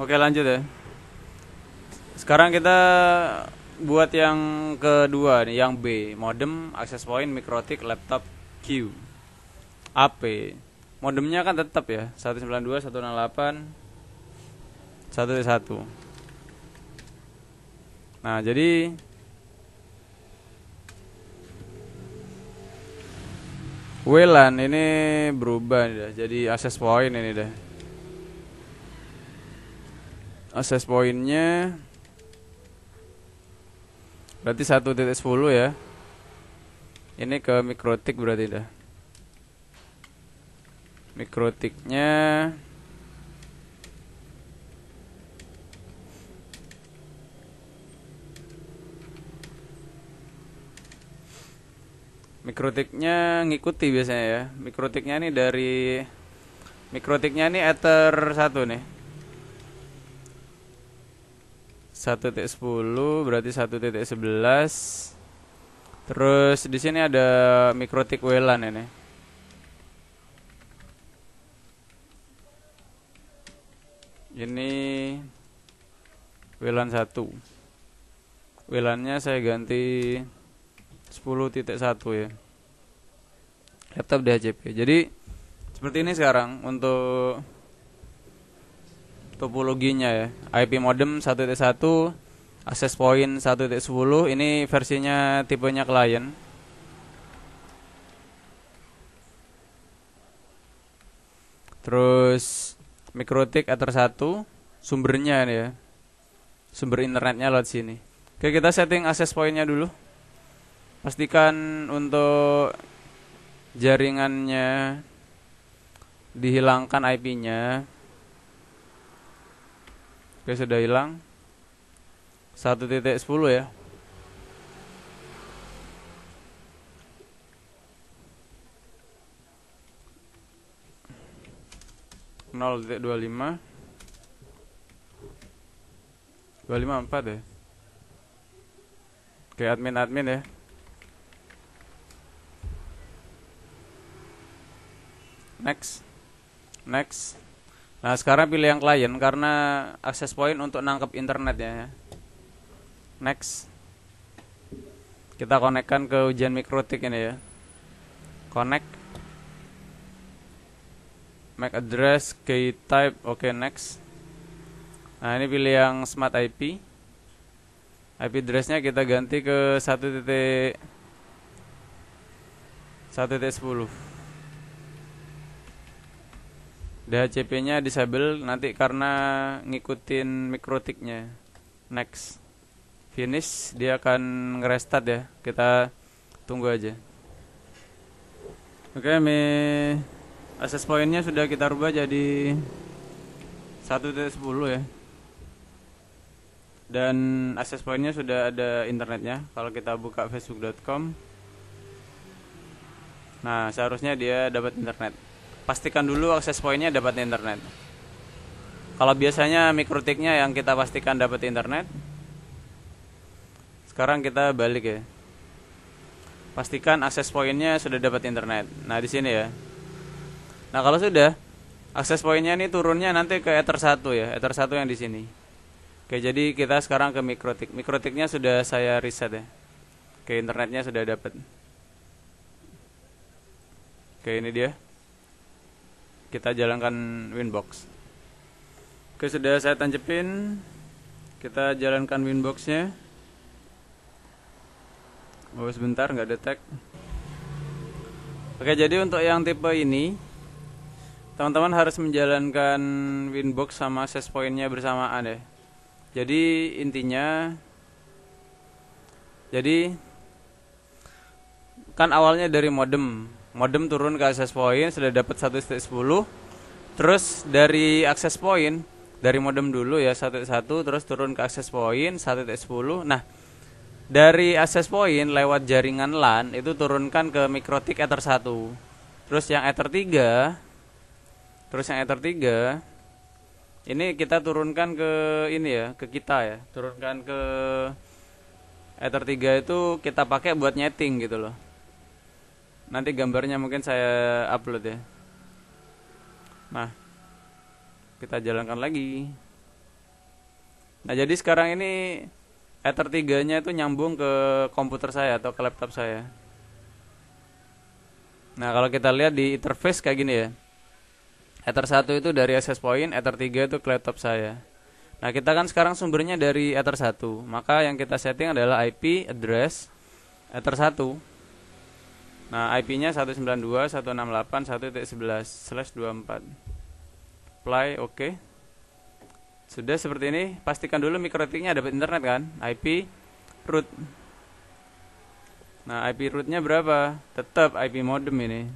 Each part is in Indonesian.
Oke lanjut ya. Sekarang kita buat yang kedua nih, yang B, modem, access point, mikrotik, laptop, Q. AP. Modemnya kan tetap ya, 192, 168, 111. Nah, jadi WLAN ini berubah nih dah, jadi access point ini dah. Access pointnya Berarti 1.10 ya Ini ke mikrotik berarti dah Mikrotiknya Mikrotiknya ngikuti biasanya ya Mikrotiknya ini dari Mikrotiknya ini ether 1 nih 1.10 10 berarti 1.11 11 terus di sini ada mikrotik WLAN ini ini WLAN 1 WLAN-nya saya ganti 10.1 ya laptop DHCP jadi seperti ini sekarang untuk topologinya ya. IP modem 1.1 access point 1.10 ini versinya tipenya client. Terus Mikrotik Ether 1 sumbernya ini ya. Sumber internetnya lewat sini. Oke, kita setting access pointnya dulu. Pastikan untuk jaringannya dihilangkan IP-nya Oke sudah hilang 1.10 ya nol titik dua lima dua lima empat ya oke admin admin ya next next Nah sekarang pilih yang klien karena akses point untuk nangkep internetnya ya. Next Kita konekkan ke ujian mikrotik ini ya Connect MAC address, key type, oke okay, next Nah ini pilih yang smart IP IP addressnya kita ganti ke satu titik satu titik sepuluh DHCP-nya disable nanti karena ngikutin mikrotiknya. Next. Finish dia akan ngerestart ya. Kita tunggu aja. Oke, okay, me access point-nya sudah kita rubah jadi 1.10 ya. Dan access point-nya sudah ada internetnya. Kalau kita buka facebook.com Nah, seharusnya dia dapat internet pastikan dulu akses poinnya dapat internet. Kalau biasanya mikrotiknya yang kita pastikan dapat internet, sekarang kita balik ya. Pastikan akses poinnya sudah dapat internet. Nah di sini ya. Nah kalau sudah, akses poinnya ini turunnya nanti ke ether 1 ya, ether 1 yang di sini. Oke, jadi kita sekarang ke mikrotik. Mikrotiknya sudah saya riset ya. Oke, internetnya sudah dapat. Oke, ini dia kita jalankan winbox oke sudah saya tancepin kita jalankan winboxnya oh sebentar nggak detect oke jadi untuk yang tipe ini teman-teman harus menjalankan winbox sama access pointnya bersamaan ya jadi intinya jadi kan awalnya dari modem modem turun ke access point sudah dapat 1.10 terus dari access point dari modem dulu ya 1.1 terus turun ke access point 1.10 nah dari access point lewat jaringan LAN itu turunkan ke mikrotik ether 1 terus yang ether 3 terus yang ether 3 ini kita turunkan ke ini ya ke kita ya turunkan ke ether 3 itu kita pakai buat nyeting gitu loh nanti gambarnya mungkin saya upload ya nah kita jalankan lagi nah jadi sekarang ini Ether 3 nya itu nyambung ke komputer saya atau ke laptop saya nah kalau kita lihat di interface kayak gini ya Ether 1 itu dari access point Ether 3 itu ke laptop saya Nah kita kan sekarang sumbernya dari Ether 1 Maka yang kita setting adalah IP address Ether 1 Nah, IP-nya 192.168.1.11/24. Apply, oke. Okay. Sudah seperti ini, pastikan dulu mikrotiknya dapat internet kan? IP root. Nah, IP root-nya berapa? Tetap IP modem ini.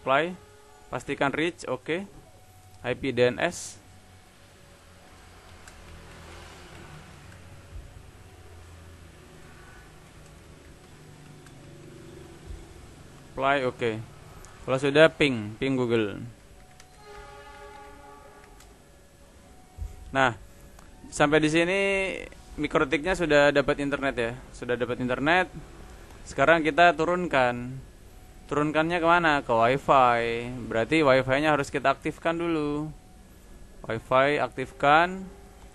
Apply, pastikan reach, oke. Okay. IP DNS apply oke okay. kalau sudah ping ping Google nah sampai di sini mikrotiknya sudah dapat internet ya sudah dapat internet sekarang kita turunkan turunkannya kemana ke wifi berarti wifi nya harus kita aktifkan dulu wifi aktifkan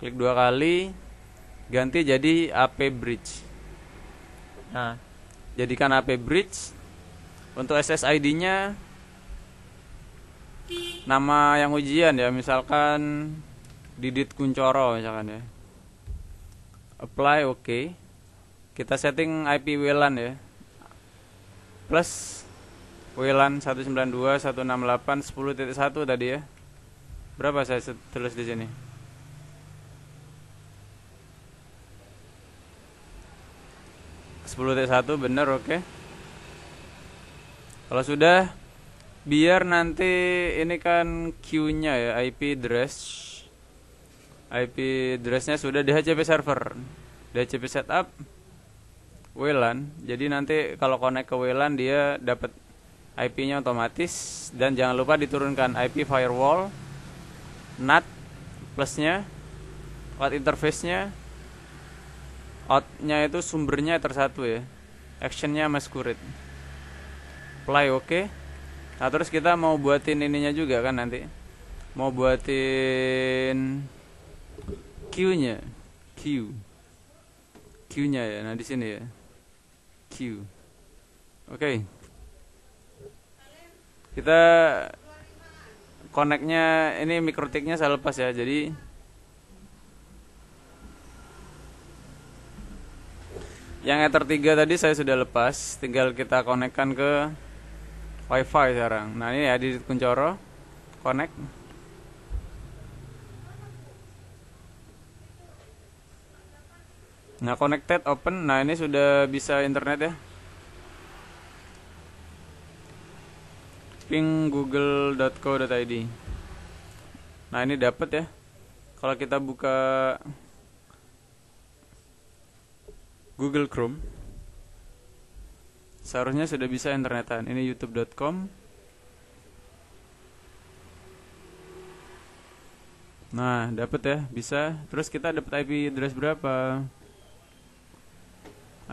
klik dua kali ganti jadi AP bridge nah jadikan AP bridge untuk SSID-nya nama yang ujian ya, misalkan Didit Kuncoro misalkan ya. Apply oke. Okay. Kita setting IP WLAN ya. Plus WLAN 192 168 tadi ya. Berapa saya tulis di sini? sepuluh satu benar oke okay. Kalau sudah biar nanti ini kan q nya ya IP address IP address-nya sudah DHCP server DHCP setup WLAN jadi nanti kalau connect ke WLAN dia dapat IP-nya otomatis dan jangan lupa diturunkan IP firewall NAT plusnya out interface-nya out-nya itu sumbernya ter satu ya actionnya mas kurit apply oke okay. nah terus kita mau buatin ininya juga kan nanti mau buatin Q nya Q Q nya ya nah di sini ya Q oke okay. kita connectnya ini mikrotiknya saya lepas ya jadi yang ether 3 tadi saya sudah lepas tinggal kita konekkan ke wifi sekarang nah ini ya di kuncoro connect nah connected open nah ini sudah bisa internet ya ping google.co.id nah ini dapat ya kalau kita buka Google Chrome Seharusnya sudah bisa internetan. Ini youtube.com. Nah, dapat ya, bisa. Terus kita dapat IP address berapa?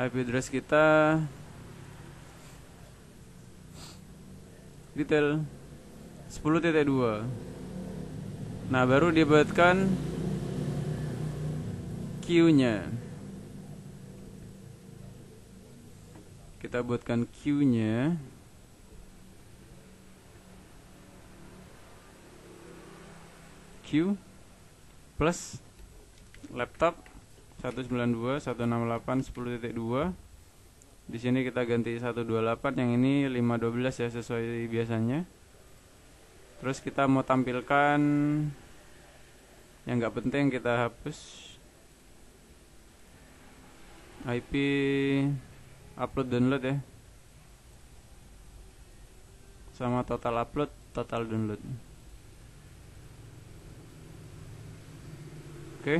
IP address kita detail 10.2. Nah, baru dibuatkan Q-nya. Kita buatkan Q-nya. Q plus laptop 192 168 di sini kita ganti 128 yang ini 512 ya sesuai biasanya terus kita mau tampilkan yang nggak penting kita hapus IP upload download ya sama total upload total download oke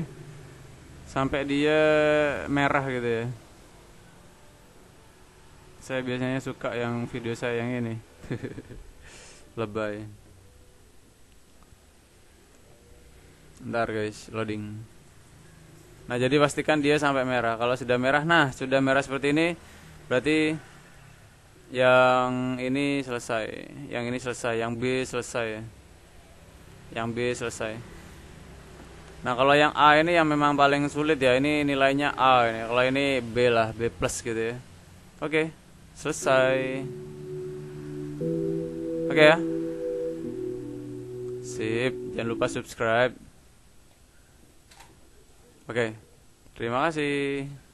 sampai dia merah gitu ya saya biasanya suka yang video saya yang ini lebay ntar guys loading nah jadi pastikan dia sampai merah kalau sudah merah nah sudah merah seperti ini berarti yang ini selesai yang ini selesai yang B selesai ya? yang B selesai nah kalau yang A ini yang memang paling sulit ya ini nilainya A ini kalau ini B lah B plus gitu ya oke selesai oke ya sip jangan lupa subscribe oke terima kasih